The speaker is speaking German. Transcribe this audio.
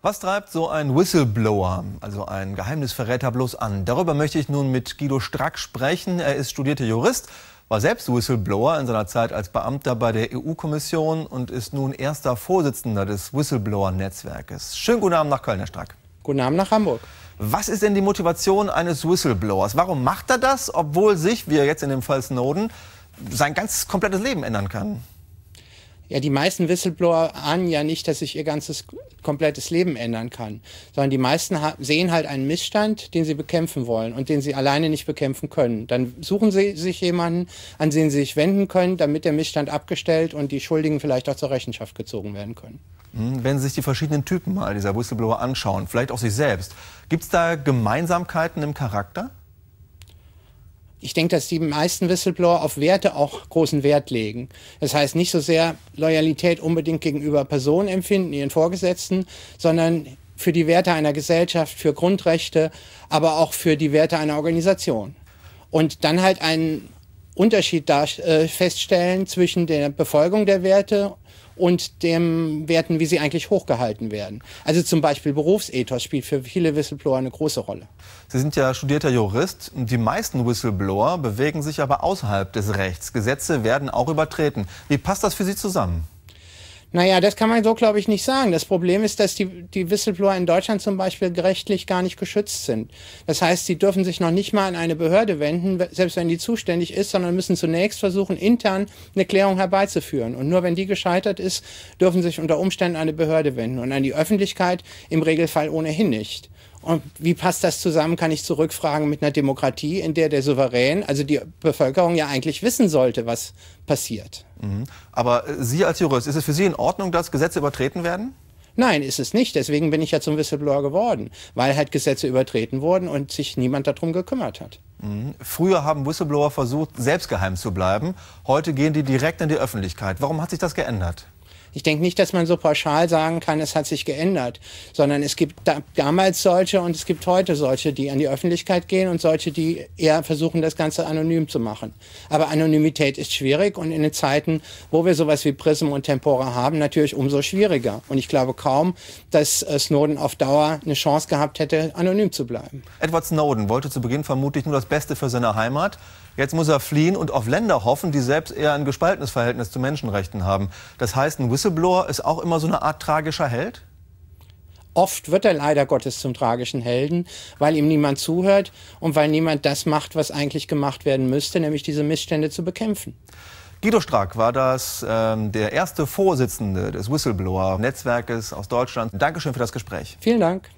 Was treibt so ein Whistleblower, also ein Geheimnisverräter, bloß an? Darüber möchte ich nun mit Guido Strack sprechen. Er ist studierter Jurist, war selbst Whistleblower in seiner Zeit als Beamter bei der EU-Kommission und ist nun erster Vorsitzender des Whistleblower-Netzwerkes. Schönen guten Abend nach Köln, Herr Strack. Guten Abend nach Hamburg. Was ist denn die Motivation eines Whistleblowers? Warum macht er das, obwohl sich, wie er jetzt in dem Fall Snowden, sein ganz komplettes Leben ändern kann? ja, die meisten Whistleblower ahnen ja nicht, dass sich ihr ganzes komplettes Leben ändern kann, sondern die meisten sehen halt einen Missstand, den sie bekämpfen wollen und den sie alleine nicht bekämpfen können. Dann suchen sie sich jemanden, an den sie sich wenden können, damit der Missstand abgestellt und die Schuldigen vielleicht auch zur Rechenschaft gezogen werden können. Hm, wenn Sie sich die verschiedenen Typen mal dieser Whistleblower anschauen, vielleicht auch sich selbst, gibt es da Gemeinsamkeiten im Charakter? ich denke, dass die meisten Whistleblower auf Werte auch großen Wert legen. Das heißt, nicht so sehr Loyalität unbedingt gegenüber Personen empfinden, ihren Vorgesetzten, sondern für die Werte einer Gesellschaft, für Grundrechte, aber auch für die Werte einer Organisation. Und dann halt einen Unterschied dar, äh, feststellen zwischen der Befolgung der Werte und dem Werten, wie sie eigentlich hochgehalten werden. Also zum Beispiel Berufsethos spielt für viele Whistleblower eine große Rolle. Sie sind ja studierter Jurist. Die meisten Whistleblower bewegen sich aber außerhalb des Rechts. Gesetze werden auch übertreten. Wie passt das für Sie zusammen? Naja, das kann man so, glaube ich, nicht sagen. Das Problem ist, dass die, die Whistleblower in Deutschland zum Beispiel rechtlich gar nicht geschützt sind. Das heißt, sie dürfen sich noch nicht mal an eine Behörde wenden, selbst wenn die zuständig ist, sondern müssen zunächst versuchen, intern eine Klärung herbeizuführen. Und nur wenn die gescheitert ist, dürfen sich unter Umständen an eine Behörde wenden und an die Öffentlichkeit im Regelfall ohnehin nicht. Und wie passt das zusammen, kann ich zurückfragen, mit einer Demokratie, in der der Souverän, also die Bevölkerung ja eigentlich wissen sollte, was passiert. Mhm. Aber äh, Sie als Jurist, ist es für Sie in Ordnung, dass Gesetze übertreten werden? Nein, ist es nicht. Deswegen bin ich ja zum Whistleblower geworden, weil halt Gesetze übertreten wurden und sich niemand darum gekümmert hat. Mhm. Früher haben Whistleblower versucht, selbst geheim zu bleiben. Heute gehen die direkt in die Öffentlichkeit. Warum hat sich das geändert? Ich denke nicht, dass man so pauschal sagen kann, es hat sich geändert, sondern es gibt da damals solche und es gibt heute solche, die an die Öffentlichkeit gehen und solche, die eher versuchen, das Ganze anonym zu machen. Aber Anonymität ist schwierig und in den Zeiten, wo wir sowas wie Prism und Tempora haben, natürlich umso schwieriger. Und ich glaube kaum, dass äh, Snowden auf Dauer eine Chance gehabt hätte, anonym zu bleiben. Edward Snowden wollte zu Beginn vermutlich nur das Beste für seine Heimat. Jetzt muss er fliehen und auf Länder hoffen, die selbst eher ein gespaltenes Verhältnis zu Menschenrechten haben. Das heißt, ein Whistleblower ist auch immer so eine Art tragischer Held? Oft wird er leider Gottes zum tragischen Helden, weil ihm niemand zuhört und weil niemand das macht, was eigentlich gemacht werden müsste, nämlich diese Missstände zu bekämpfen. Guido Strack war das ähm, der erste Vorsitzende des Whistleblower-Netzwerkes aus Deutschland. Dankeschön für das Gespräch. Vielen Dank.